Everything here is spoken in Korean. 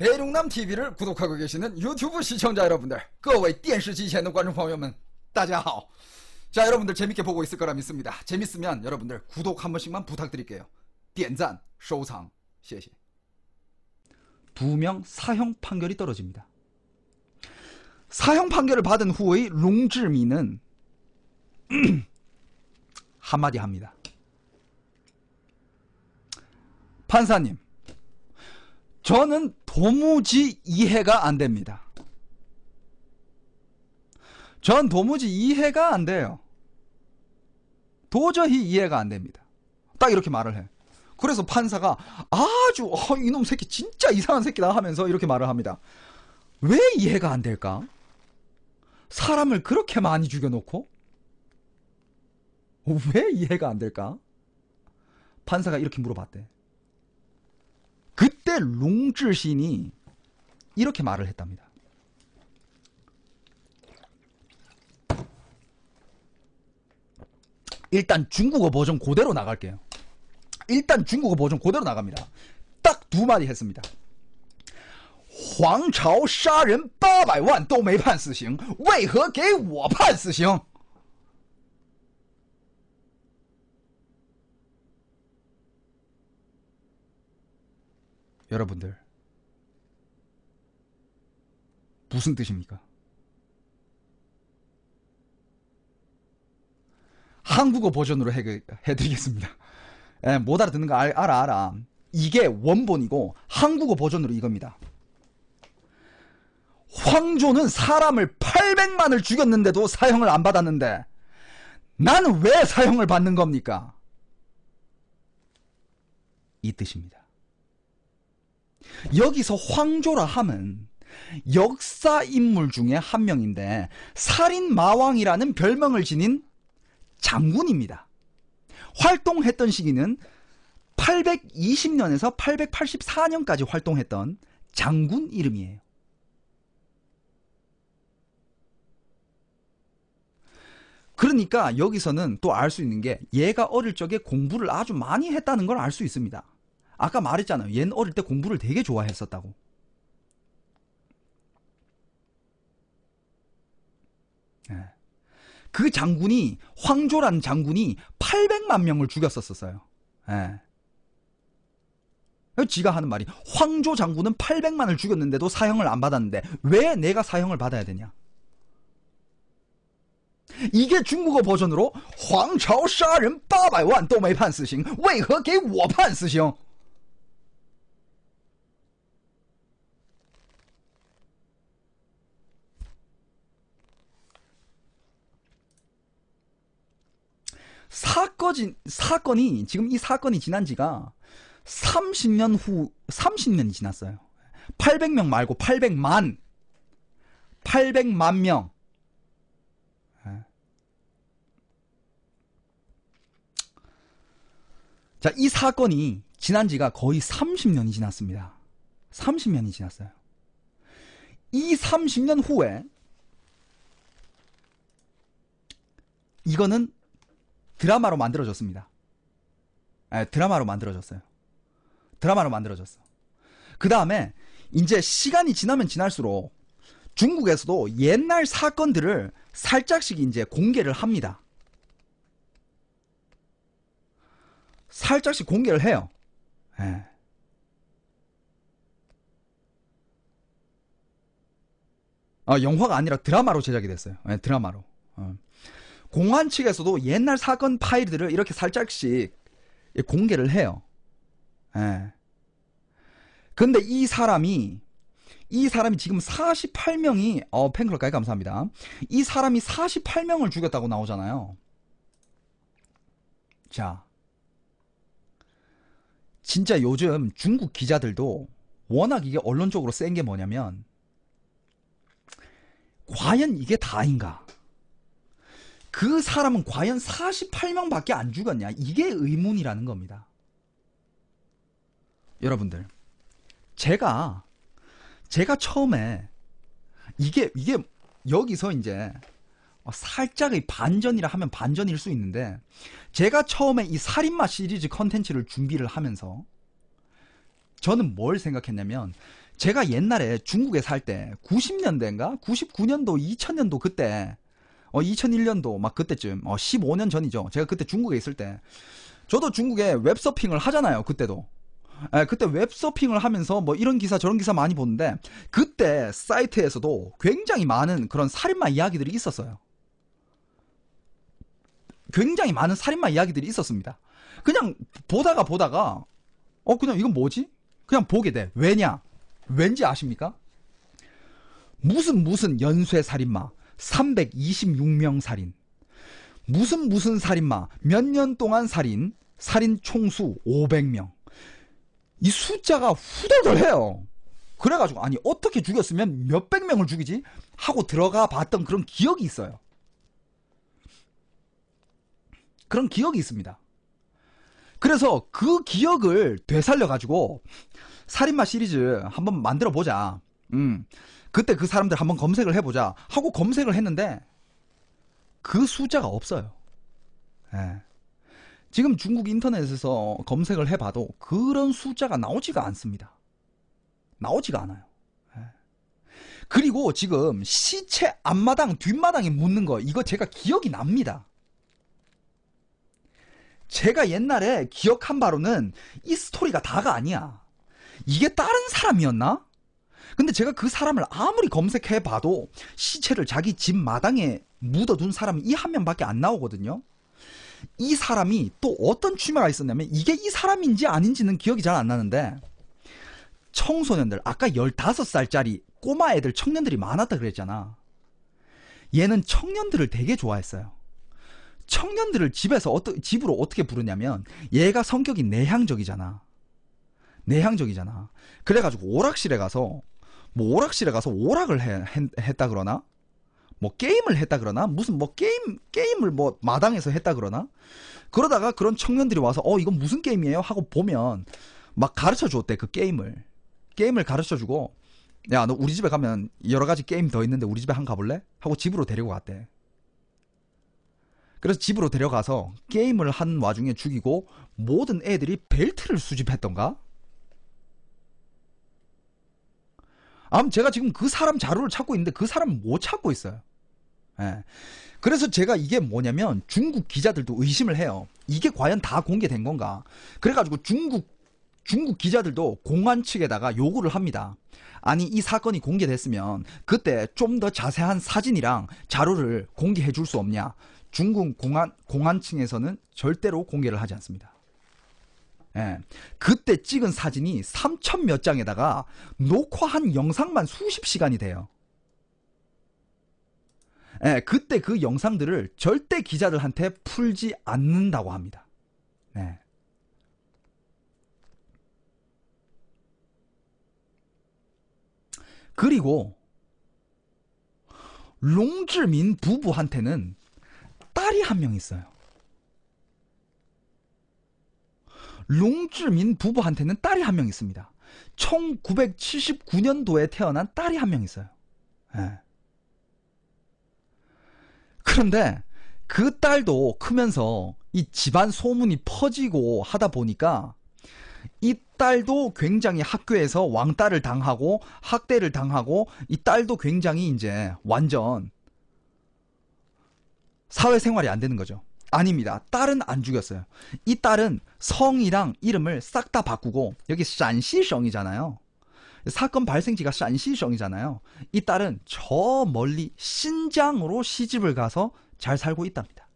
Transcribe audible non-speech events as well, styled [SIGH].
대륙남 TV를 구독하고 계시는 유튜브 시청자 여러분들, 各位电视机前的观众朋友们,大家好. 자, 여러분들 재밌게 보고 있을 거라 믿습니다. 재밌으면 여러분들 구독 한 번씩만 부탁드릴게요. 点赞,收藏,谢谢.두명 사형 판결이 떨어집니다. 사형 판결을 받은 후의 롱즈미는 [CLEARS THROAT] 한마디 합니다. 판사님, 저는 도무지 이해가 안 됩니다. 전 도무지 이해가 안 돼요. 도저히 이해가 안 됩니다. 딱 이렇게 말을 해. 그래서 판사가 아주 어, 이놈 새끼 진짜 이상한 새끼다 하면서 이렇게 말을 합니다. 왜 이해가 안 될까? 사람을 그렇게 많이 죽여놓고 왜 이해가 안 될까? 판사가 이렇게 물어봤대. 그때 롱즈신이 이렇게 말을 했답니다. 일단 중국어 버전 그대로 나갈게요. 일단 중국어 버전 그대로 나갑니다. 딱 두 마디 했습니다. 皇朝杀人八百万都没判死刑，为何给我判死刑？ 여러분들 무슨 뜻입니까? 한국어 버전으로 해, 해드리겠습니다. [LAUGHS] 예, 못 알아듣는 거 알, 알아 알아. 이게 원본이고 한국어 버전으로 이겁니다. 황조는 사람을 800만을 죽였는데도 사형을 안 받았는데 나는 왜 사형을 받는 겁니까? 이 뜻입니다. 여기서 황조라 함은 역사 인물 중에 한 명인데 살인 마왕이라는 별명을 지닌 장군입니다. 활동했던 시기는 820년에서 884년까지 활동했던 장군 이름이에요. 그러니까 여기서는 또 알 수 있는 게 얘가 어릴 적에 공부를 아주 많이 했다는 걸 알 수 있습니다. 아까 말했잖아요. 얜 어릴 때 공부를 되게 좋아했었다고. 예. 그 장군이 황조라는 장군이 800만 명을 죽였었었어요. 예. 지가 하는 말이 황조 장군은 800만을 죽였는데도 사형을 안 받았는데 왜 내가 사형을 받아야 되냐? 이게 중국어 버전으로 황朝杀人八百万都没判死刑，为何给我判死刑？ 사건이, 사건이, 지금 이 사건이 지난 지가 30년 후, 30년이 지났어요. 800명 말고 800만! 800만 명! 예. 자, 이 사건이 지난 지가 거의 30년이 지났습니다. 30년이 지났어요. 이 30년 후에 이거는 드라마로 만들어졌습니다. 네, 드라마로 만들어졌어요. 드라마로 만들어졌어. 그 다음에 이제 시간이 지나면 지날수록 중국에서도 옛날 사건들을 살짝씩 이제 공개를 합니다. 살짝씩 공개를 해요. 네. 아, 영화가 아니라 드라마로 제작이 됐어요. 네, 드라마로. 어. 공안 측에서도 옛날 사건 파일들을 이렇게 살짝씩 예, 공개를 해요. 예. 근데 이 사람이 이 사람이 지금 48명이 어 팬클럽까지 감사합니다. 이 사람이 48명을 죽였다고 나오잖아요. 자. 진짜 요즘 중국 기자들도 워낙 이게 언론적으로 센 게 뭐냐면 과연 이게 다인가? 그 사람은 과연 48명밖에 안 죽었냐? 이게 의문이라는 겁니다. 여러분들, 제가 제가 처음에 이게 이게 여기서 이제 살짝의 반전이라 하면 반전일 수 있는데 제가 처음에 이 살인마 시리즈 컨텐츠를 준비를 하면서 저는 뭘 생각했냐면 제가 옛날에 중국에 살 때 90년대인가 99년도 2000년도 그때 어, 2001년도 막 그때쯤 어, 15년 전이죠. 제가 그때 중국에 있을 때 저도 중국에 웹서핑을 하잖아요. 그때도. 에, 예, 그때 웹서핑을 하면서 뭐 이런 기사 저런 기사 많이 보는데 그때 사이트에서도 굉장히 많은 그런 살인마 이야기들이 있었어요. 굉장히 많은 살인마 이야기들이 있었습니다. 그냥 보다가 보다가 어 그냥 이건 뭐지? 그냥 보게 돼. 왜냐? 왠지 아십니까? 무슨 무슨 연쇄 살인마, 326명 살인, 무슨 무슨 살인마, 몇 년 동안 살인, 살인 총수 500명. 이 숫자가 후덜덜해요. 그래가지고 아니 어떻게 죽였으면 몇 백 명을 죽이지 하고 들어가 봤던 그런 기억이 있어요. 그런 기억이 있습니다. 그래서 그 기억을 되살려 가지고 살인마 시리즈 한번 만들어 보자. 음. 그때 그 사람들 한번 검색을 해보자 하고 검색을 했는데 그 숫자가 없어요. 예. 지금 중국 인터넷에서 검색을 해봐도 그런 숫자가 나오지가 않습니다. 나오지가 않아요. 예. 그리고 지금 시체 앞마당, 뒷마당에 묻는 거, 이거 제가 기억이 납니다. 제가 옛날에 기억한 바로는 이 스토리가 다가 아니야. 이게 다른 사람이었나? 근데 제가 그 사람을 아무리 검색해봐도 시체를 자기 집 마당에 묻어둔 사람이 이 한 명밖에 안 나오거든요. 이 사람이 또 어떤 취미가 있었냐면 이게 이 사람인지 아닌지는 기억이 잘 안 나는데 청소년들 아까 15살짜리 꼬마 애들 청년들이 많았다 그랬잖아. 얘는 청년들을 되게 좋아했어요. 청년들을 집에서 어떠, 집으로 어떻게 부르냐면 얘가 성격이 내향적이잖아. 내향적이잖아. 그래가지고 오락실에 가서 뭐 오락실에 가서 오락을 해, 했다 그러나 뭐 게임을 했다 그러나 무슨 뭐 게임 게임을 뭐 마당에서 했다 그러나 그러다가 그런 청년들이 와서 어 이건 무슨 게임이에요 하고 보면 막 가르쳐 줬대 그 게임을 게임을 가르쳐 주고 야 너 우리 집에 가면 여러 가지 게임 더 있는데 우리 집에 한 가볼래 하고 집으로 데리고 갔대 그래서 집으로 데려가서 게임을 한 와중에 죽이고 모든 애들이 벨트를 수집했던가 아무 제가 지금 그 사람 자료를 찾고 있는데 그 사람 못 찾고 있어요. 예. 그래서 제가 이게 뭐냐면 중국 기자들도 의심을 해요. 이게 과연 다 공개된 건가? 그래가지고 중국 중국 기자들도 공안 측에다가 요구를 합니다. 아니 이 사건이 공개됐으면 그때 좀 더 자세한 사진이랑 자료를 공개해 줄 수 없냐? 중국 공안 공안 층에서는 절대로 공개를 하지 않습니다. 예. 그때 찍은 사진이 3천 몇 장에다가 녹화한 영상만 수십 시간이 돼요. 예, 그때 그 영상들을 절대 기자들한테 풀지 않는다고 합니다. 예. 그리고 롱즈민 부부한테는 딸이 한 명 있어요. 롱주민 부부한테는 딸이 한 명 있습니다. 1979년도에 태어난 딸이 한 명 있어요. 예. 그런데 그 딸도 크면서 이 집안 소문이 퍼지고 하다 보니까 이 딸도 굉장히 학교에서 왕따를 당하고 학대를 당하고 이 딸도 굉장히 이제 완전 사회생활이 안 되는 거죠. 아닙니다. 딸은 안 죽였어요. 이 딸은 성이랑 이름을 싹 다 바꾸고 여기 산시성이잖아요. 사건 발생지가 산시성이잖아요. 이 딸은 저 멀리 신장으로 시집을 가서 잘 살고 있답니다.